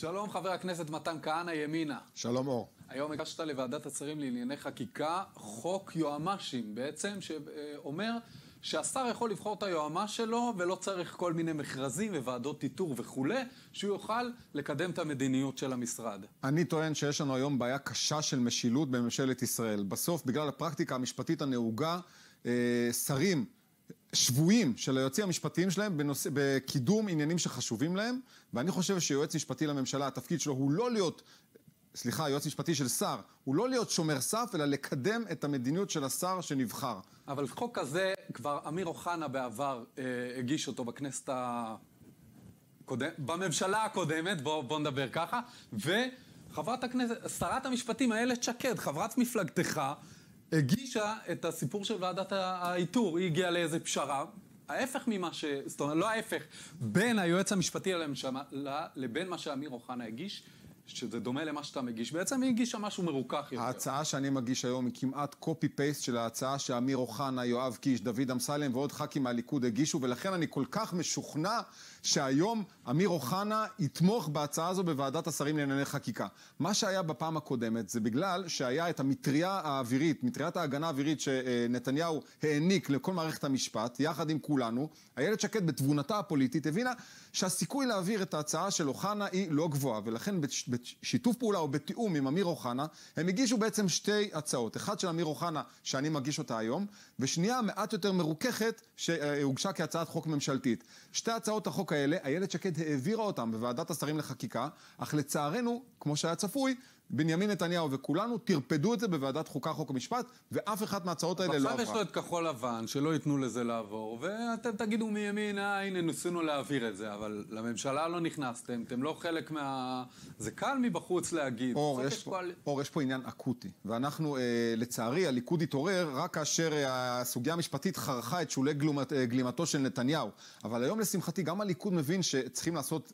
שלום חבר הכנסת מתן כהנא ימינה. שלום אור. היום הגשת לוועדת השרים לענייני חקיקה חוק יועמ"שים בעצם, שאומר שהשר יכול לבחור את היועמ"ש שלו ולא צריך כל מיני מכרזים וועדות איתור וכולי, שהוא יוכל לקדם את המדיניות של המשרד. אני טוען שיש לנו היום בעיה קשה של משילות בממשלת ישראל. בסוף, בגלל הפרקטיקה המשפטית הנהוגה, אה, שרים שבויים של היועצים המשפטיים שלהם בנוס... בקידום עניינים שחשובים להם, ואני חושב שיועץ משפטי לממשלה, התפקיד שלו הוא לא להיות, סליחה, יועץ משפטי של שר, הוא לא להיות שומר סף, אלא לקדם את המדיניות של השר שנבחר. אבל חוק כזה, כבר אמיר אוחנה בעבר אה, הגיש אותו בכנסת ה... הקודמת, בממשלה הקודמת, בואו בוא נדבר ככה, וחברת הכנסת, שרת המשפטים איילת שקד, חברת מפלגתך, הגישה את הסיפור של ועדת האיתור, היא הגיעה לאיזה פשרה, ההפך ממה ש... זאת אומרת, לא ההפך, בין היועץ המשפטי לממשלה לבין מה שאמיר אוחנה הגיש, שזה דומה למה שאתה מגיש, בעצם היא הגישה משהו מרוכך יותר. ההצעה שאני מגיש היום היא כמעט copy-paste של ההצעה שאמיר אוחנה, יואב קיש, דוד אמסלם ועוד ח"כים מהליכוד הגישו, ולכן אני כל כך משוכנע שהיום אמיר אוחנה יתמוך בהצעה הזו בוועדת השרים לענייני חקיקה. מה שהיה בפעם הקודמת זה בגלל שהיה את המטריה האווירית, מטריית ההגנה האווירית שנתניהו העניק לכל מערכת המשפט, יחד עם כולנו, איילת שקד בתבונתה הפוליטית הבינה שהסיכוי להעביר את ההצעה של אוחנה היא לא גבוהה, ולכן בשיתוף פעולה או בתיאום עם אמיר אוחנה, הם הגישו בעצם שתי הצעות. אחת של אמיר אוחנה, שאני מגיש אותה היום, ושנייה מעט יותר מרוככת, שהוגשה כהצעת חוק ממשלתית. שתי הצעות החוק האלה, איילת שקד העבירה אותן בוועדת השרים לחקיקה, אך לצערנו, כמו שהיה צפוי, בנימין נתניהו וכולנו, טרפדו את זה בוועדת חוקה, חוק ומשפט, ואף אחת מההצעות האלה לא עברה. עכשיו יש לו את כחול לבן, שלא ייתנו לזה לעבור, ואתם תגידו מימין, אה, הנה, ניסינו להעביר את זה, אבל לממשלה לא נכנסתם, אתם לא חלק מה... זה קל מבחוץ להגיד. אור, יש, כל... פה, אור יש פה עניין אקוטי, ואנחנו, אה, לצערי, הליכוד התעורר רק כאשר אה, הסוגיה המשפטית חרכה את שולי גלומת, אה, גלימתו של נתניהו. אבל היום, לשמחתי, גם הליכוד מבין שצריכים לעשות...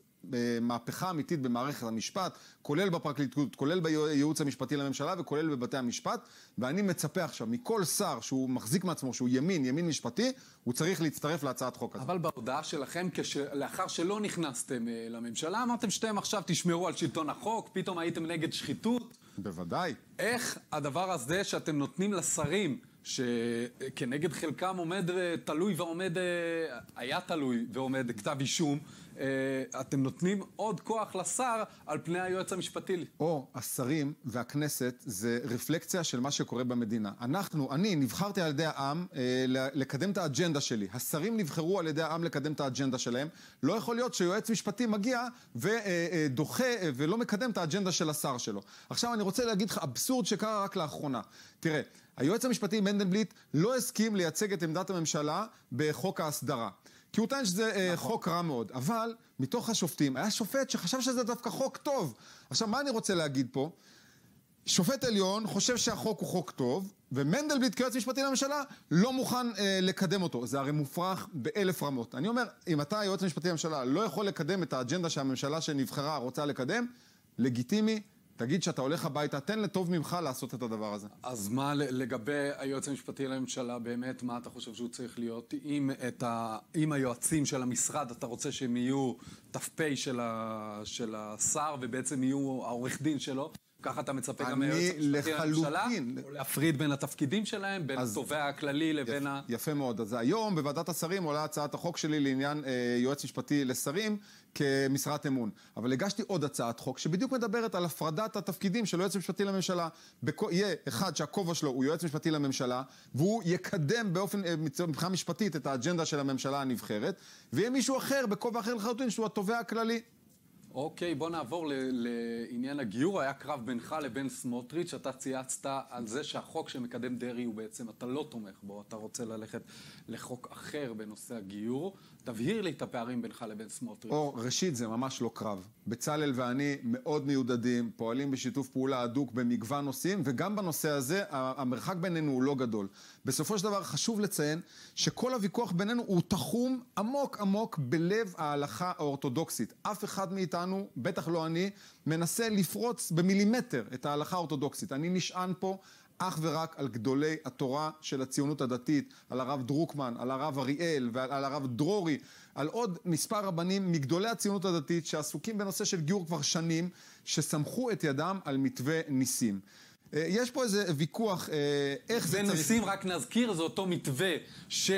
מהפכה אמיתית במערכת המשפט, כולל בפרקליטות, כולל בייעוץ המשפטי לממשלה וכולל בבתי המשפט, ואני מצפה עכשיו מכל שר שהוא מחזיק מעצמו, שהוא ימין, ימין משפטי, הוא צריך להצטרף להצעת חוק הזאת. אבל בהודעה שלכם, כש... לאחר שלא נכנסתם uh, לממשלה, אמרתם שאתם עכשיו תשמרו על שלטון החוק, פתאום הייתם נגד שחיתות. בוודאי. איך הדבר הזה שאתם נותנים לשרים... שכנגד חלקם עומד אה, תלוי ועומד, אה, היה תלוי ועומד כתב אישום, אה, אתם נותנים עוד כוח לשר על פני היועץ המשפטי. או השרים והכנסת זה רפלקציה של מה שקורה במדינה. אנחנו, אני נבחרתי על ידי העם אה, לקדם את האג'נדה שלי. השרים נבחרו על ידי העם לקדם את האג'נדה שלהם. לא יכול להיות שיועץ משפטי מגיע ודוחה אה, אה, ולא מקדם את האג'נדה של השר שלו. עכשיו אני רוצה להגיד לך אבסורד שקרה רק לאחרונה. תראה, היועץ המשפטי מנדלבליט לא הסכים לייצג את עמדת הממשלה בחוק ההסדרה. כי הוא טען שזה אה, נכון. חוק רע מאוד. אבל מתוך השופטים היה שופט שחשב שזה דווקא חוק טוב. עכשיו, מה אני רוצה להגיד פה? שופט עליון חושב שהחוק הוא חוק טוב, ומנדלבליט כיועץ משפטי לממשלה לא מוכן אה, לקדם אותו. זה הרי מופרך באלף רמות. אני אומר, אם אתה היועץ המשפטי לממשלה לא יכול לקדם את האג'נדה שהממשלה שנבחרה רוצה לקדם, לגיטימי, תגיד שאתה הולך הביתה, תן לטוב ממך לעשות את הדבר הזה. אז מה לגבי היועץ המשפטי לממשלה, באמת, מה אתה חושב שהוא צריך להיות? אם, את ה... אם היועצים של המשרד, אתה רוצה שהם יהיו ת"פ של, ה... של השר, ובעצם יהיו העורך דין שלו, ככה אתה מצפה גם מהיועץ המשפטי לממשלה? אני לחלוטין. או להפריד בין התפקידים שלהם, בין התובע הכללי לבין יפ, ה... יפה מאוד. אז היום בוועדת השרים עולה הצעת החוק שלי לעניין אה, יועץ משפטי לשרים כמשרת אמון. אבל הגשתי עוד הצעת חוק שבדיוק מדברת על הפרדת התפקידים של יועץ משפטי לממשלה. בכ... יהיה אחד שהכובע שלו הוא יועץ משפטי לממשלה, והוא יקדם באופן, אה, מבחינה משפטית את האג'נדה של הממשלה הנבחרת, ויהיה מישהו אחר בכובע אחר לחלוטין שהוא התובע הכללי. אוקיי, okay, בוא נעבור לעניין הגיור. היה קרב בינך לבין סמוטריץ', אתה צייצת על זה שהחוק שמקדם דרעי הוא בעצם, אתה לא תומך בו, אתה רוצה ללכת לחוק אחר בנושא הגיור. תבהיר לי את הפערים בינך לבין סמוטריץ'. אור, ראשית, זה ממש לא קרב. בצלאל ואני מאוד מיודדים, פועלים בשיתוף פעולה הדוק במגוון נושאים, וגם בנושא הזה המרחק בינינו הוא לא גדול. בסופו של דבר חשוב לציין שכל הוויכוח בינינו הוא תחום עמוק עמוק בלב ההלכה האורתודוקסית. אף אחד מאיתנו, בטח לא אני, מנסה לפרוץ במילימטר את ההלכה האורתודוקסית. אני נשען פה אך ורק על גדולי התורה של הציונות הדתית, על הרב דרוקמן, על הרב אריאל ועל הרב דרורי, על עוד מספר רבנים מגדולי הציונות הדתית שעסוקים בנושא של גיור כבר שנים, שסמכו את ידם על מתווה ניסים. אה, יש פה איזה ויכוח, אה, איך זה צריך... זה ניסים, רק נזכיר, זה אותו מתווה ש...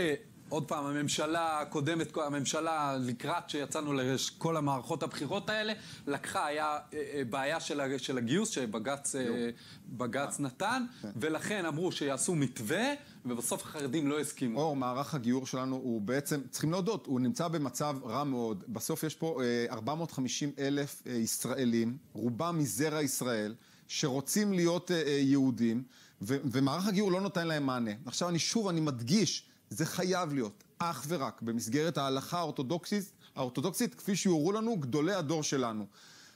עוד פעם, הממשלה הקודמת, הממשלה לקראת שיצאנו לכל המערכות הבחירות האלה, לקחה, היה אה, בעיה של, של הגיוס שבג"ץ לא. בג"ץ נתן, כן. ולכן אמרו שיעשו מתווה, ובסוף החרדים לא הסכימו. אור, מערך הגיור שלנו הוא בעצם, צריכים להודות, הוא נמצא במצב רע מאוד. בסוף יש פה 450 אלף ישראלים, רובם מזרע ישראל. שרוצים להיות אה, אה, יהודים, ו- ומערך הגיור לא נותן להם מענה. עכשיו אני שוב, אני מדגיש, זה חייב להיות אך ורק במסגרת ההלכה האורתודוקסית, האורתודוקסית כפי שיורו לנו גדולי הדור שלנו.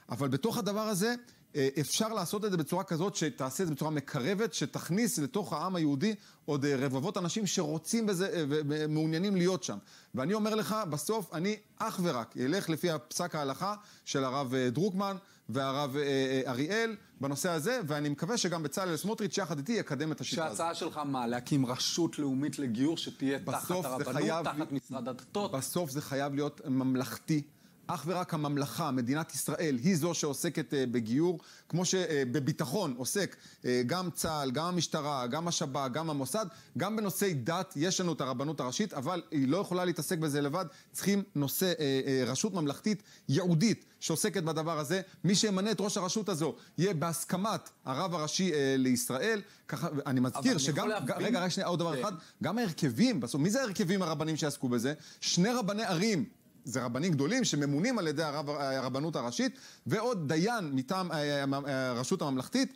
אבל בתוך הדבר הזה אה, אפשר לעשות את זה בצורה כזאת שתעשה את זה בצורה מקרבת, שתכניס לתוך העם היהודי עוד רבבות אנשים שרוצים בזה ומעוניינים להיות שם. ואני אומר לך, בסוף אני אך ורק אלך לפי הפסק ההלכה של הרב דרוקמן. והרב אה, אה, אריאל בנושא הזה, ואני מקווה שגם בצלאל סמוטריץ' יחד איתי יקדם את השיטה הזאת. שההצעה שלך מה, להקים רשות לאומית לגיור שתהיה תחת הרבנות, תחת משרד הדתות? בסוף זה חייב להיות ממלכתי. אך ורק הממלכה, מדינת ישראל, היא זו שעוסקת uh, בגיור, כמו שבביטחון אה, uh, עוסק uh, גם צה"ל, גם המשטרה, גם השב"כ, גם המוסד, גם בנושאי דת יש לנו את הרבנות הראשית, אבל היא לא יכולה להתעסק בזה לבד, צריכים נושא, uh, uh, רשות ממלכתית ייעודית שעוסקת בדבר הזה. מי שימנה את ראש הרשות הזו יהיה בהסכמת הרב הראשי uh, לישראל. ככה, אני מזכיר שגם, אני להבין... רגע, רק שנייה, עוד דבר אחד, גם ההרכבים, בסוף, מי זה ההרכבים הרבנים שעסקו בזה? שני רבני ערים. זה רבנים גדולים שממונים על ידי הרב, הרבנות הראשית, ועוד דיין מטעם אה, אה, אה, הרשות הממלכתית.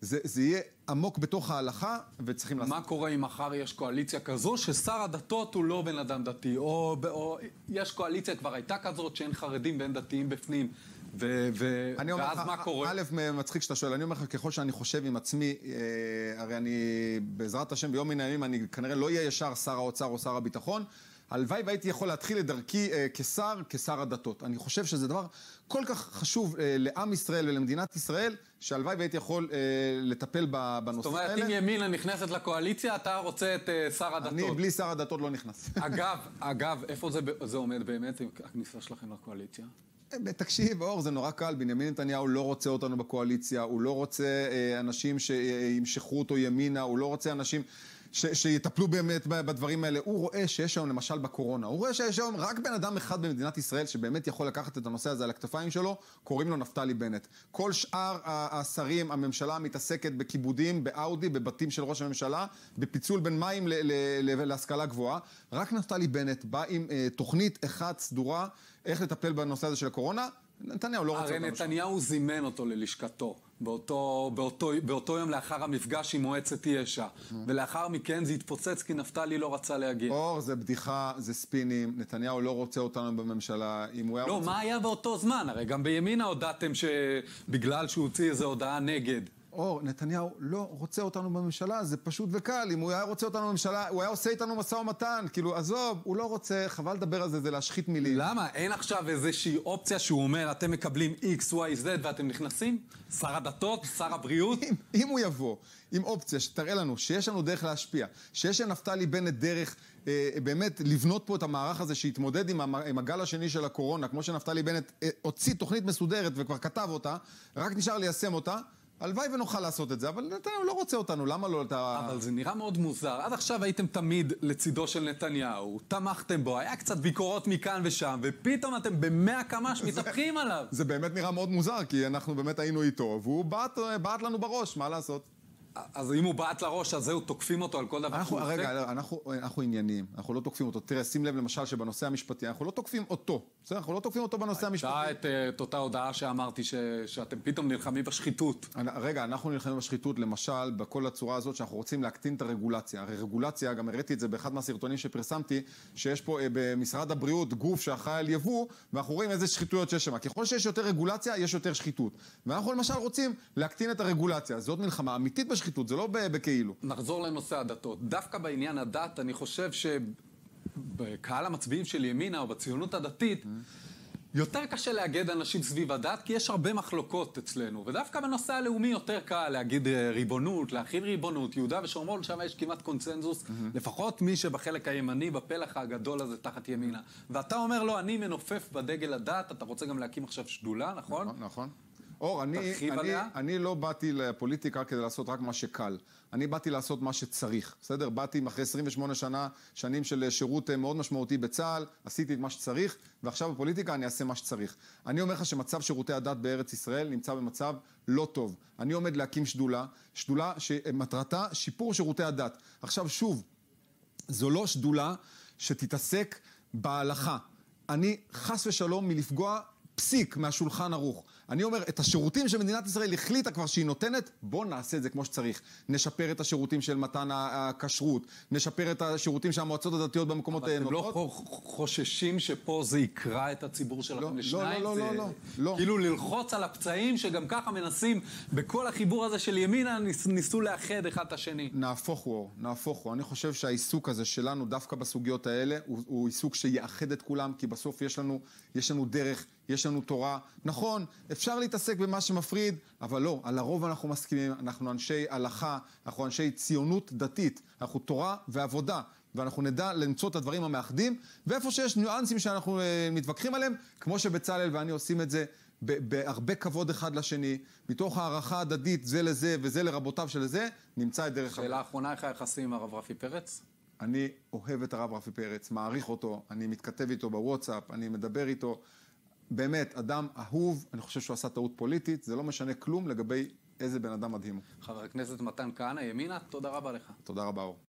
זה, זה יהיה עמוק בתוך ההלכה, וצריכים לעשות. מה קורה אם מחר יש קואליציה כזו, ששר הדתות הוא לא בן אדם דתי, או, או יש קואליציה, כבר הייתה כזאת, שאין חרדים ואין דתיים בפנים. ו- ו- ואז לך, מה קורה? א', מצחיק שאתה שואל, אני אומר לך, ככל שאני חושב עם עצמי, אה, הרי אני, בעזרת השם, ביום מן הימים, אני כנראה לא אהיה ישר שר האוצר או שר הביטחון, הלוואי והייתי יכול להתחיל את דרכי אה, כשר, כשר הדתות. אני חושב שזה דבר כל כך חשוב אה, לעם ישראל ולמדינת ישראל, שהלוואי והייתי יכול אה, לטפל בנושאים האלה. זאת אומרת, אם ימינה נכנסת לקואליציה, אתה רוצה את אה, שר הדתות. אני בלי שר הדתות לא נכנס. אגב, אגב, איפה זה, זה עומד באמת, הכניסה שלכם לקואליציה? אה, תקשיב, אור, זה נורא קל. בנימין נתניהו לא רוצה אותנו בקואליציה, הוא לא רוצה אה, אנשים שימשכו אותו ימינה, הוא לא רוצה אנשים... ש, שיטפלו באמת בדברים האלה. הוא רואה שיש היום, למשל בקורונה, הוא רואה שיש היום רק בן אדם אחד במדינת ישראל שבאמת יכול לקחת את הנושא הזה על הכתפיים שלו, קוראים לו נפתלי בנט. כל שאר השרים, הממשלה מתעסקת בכיבודים, באאודי, בבתים של ראש הממשלה, בפיצול בין מים ל, ל, ל, להשכלה גבוהה. רק נפתלי בנט בא עם uh, תוכנית אחת סדורה איך לטפל בנושא הזה של הקורונה. נתניהו לא רוצה... הרי נתניהו זימן אותו ללשכתו. באותו, באותו, באותו יום לאחר המפגש עם מועצת יש"ע. Mm-hmm. ולאחר מכן זה התפוצץ כי נפתלי לא רצה להגיע. אור, זה בדיחה, זה ספינים, נתניהו לא רוצה אותנו בממשלה, אם הוא היה לא, רוצה... לא, מה היה באותו זמן? הרי גם בימינה הודעתם שבגלל שהוא הוציא איזו הודעה נגד. אור, נתניהו לא רוצה אותנו בממשלה, זה פשוט וקל, אם הוא היה רוצה אותנו בממשלה, הוא היה עושה איתנו משא ומתן, כאילו, עזוב, הוא לא רוצה, חבל לדבר על זה, זה להשחית מילים. למה? אין עכשיו איזושהי אופציה שהוא אומר, אתם מקבלים X, Y, Z ואתם נכנסים? שר הדתות? שר הבריאות? אם, אם הוא יבוא עם אופציה שתראה לנו שיש לנו דרך להשפיע, שיש לנפתלי בנט דרך אה, באמת לבנות פה את המערך הזה שהתמודד עם, המ, עם הגל השני של הקורונה, כמו שנפתלי בנט אה, הוציא תוכנית מסודרת וכבר כתב אותה, רק נשאר ליישם אותה, הלוואי ונוכל לעשות את זה, אבל נתניהו לא רוצה אותנו, למה לא אתה... אבל זה נראה מאוד מוזר. עד עכשיו הייתם תמיד לצידו של נתניהו, תמכתם בו, היה קצת ביקורות מכאן ושם, ופתאום אתם במאה קמ"ש מתהפכים עליו. זה באמת נראה מאוד מוזר, כי אנחנו באמת היינו איתו, והוא בעט לנו בראש, מה לעשות? אז אם הוא בעט לראש, אז זהו, תוקפים אותו על כל דבר שהוא עושה? רגע, לא, אנחנו, אנחנו ענייניים, אנחנו לא תוקפים אותו. תראה, שים לב למשל שבנושא המשפטי, אנחנו לא תוקפים אותו, בסדר? אנחנו לא תוקפים אותו בנושא הייתה המשפטי. הייתה את, אה, את אותה הודעה שאמרתי, ש, שאתם פתאום נלחמים בשחיתות. רגע, אנחנו נלחמים בשחיתות, למשל, בכל הצורה הזאת שאנחנו רוצים להקטין את הרגולציה. הרי רגולציה, גם הראיתי את זה באחד מהסרטונים שפרסמתי, שיש פה אה, במשרד הבריאות גוף שאחראי על יבוא, ואנחנו רואים איזה שחיתויות שיש שם. ככל שיש יותר רגולציה, יש יותר שחיתות. ואנחנו למשל רוצים להקטין את הרגולציה. זאת מלחמה אמיתית בשחיתות, זה לא בכאילו. נחזור לנושא הדתות. דווקא בעניין הדת, אני חושב שבקהל המצביעים של ימינה או בציונות הדתית, יותר קשה לאגד אנשים סביב הדת, כי יש הרבה מחלוקות אצלנו. ודווקא בנושא הלאומי יותר קל להגיד אה, ריבונות, להכין ריבונות. יהודה ושומרון, שם יש כמעט קונצנזוס, mm-hmm. לפחות מי שבחלק הימני, בפלח הגדול הזה תחת ימינה. ואתה אומר לו, לא, אני מנופף בדגל הדת, אתה רוצה גם להקים עכשיו שדולה, נכון? נכון, נכון. אור, אני, אני, אני לא באתי לפוליטיקה כדי לעשות רק מה שקל. אני באתי לעשות מה שצריך, בסדר? באתי אחרי 28 שנה, שנים של שירות אה, מאוד משמעותי בצה"ל, עשיתי את מה שצריך, ועכשיו בפוליטיקה אני אעשה מה שצריך. אני אומר לך שמצב שירותי הדת בארץ ישראל נמצא במצב לא טוב. אני עומד להקים שדולה, שדולה שמטרתה שיפור שירותי הדת. עכשיו שוב, זו לא שדולה שתתעסק בהלכה. אני חס ושלום מלפגוע פסיק מהשולחן ערוך. אני אומר, את השירותים שמדינת ישראל החליטה כבר שהיא נותנת, בואו נעשה את זה כמו שצריך. נשפר את השירותים של מתן הכשרות, נשפר את השירותים שהמועצות הדתיות במקומות נותנות. אבל אתם לא חוששים שפה זה יקרע את הציבור שלכם לא, לא לשניים? לא, לא, לא, לא, לא. כאילו ללחוץ על הפצעים שגם ככה מנסים, בכל החיבור הזה של ימינה, ניסו לאחד אחד את השני. נהפוך הוא, נהפוך הוא. אני חושב שהעיסוק הזה שלנו, דווקא בסוגיות האלה, הוא, הוא עיסוק שיאחד את כולם, כי בסוף יש לנו, יש לנו דרך, יש לנו... לנו תורה. נכון, אפשר להתעסק במה שמפריד, אבל לא, על הרוב אנחנו מסכימים, אנחנו אנשי הלכה, אנחנו אנשי ציונות דתית, אנחנו תורה ועבודה, ואנחנו נדע למצוא את הדברים המאחדים, ואיפה שיש ניואנסים שאנחנו אה, מתווכחים עליהם, כמו שבצלאל ואני עושים את זה בהרבה כבוד אחד לשני, מתוך הערכה הדדית זה לזה וזה לרבותיו של זה, נמצא את דרך... שאלה אחרונה, איך היחסים עם הרב רפי פרץ? אני אוהב את הרב רפי פרץ, מעריך אותו, אני מתכתב איתו בוואטסאפ, אני מדבר איתו. באמת, אדם אהוב, אני חושב שהוא עשה טעות פוליטית, זה לא משנה כלום לגבי איזה בן אדם מדהים. חבר הכנסת מתן כהנא, ימינה, תודה רבה לך. תודה רבה, אור.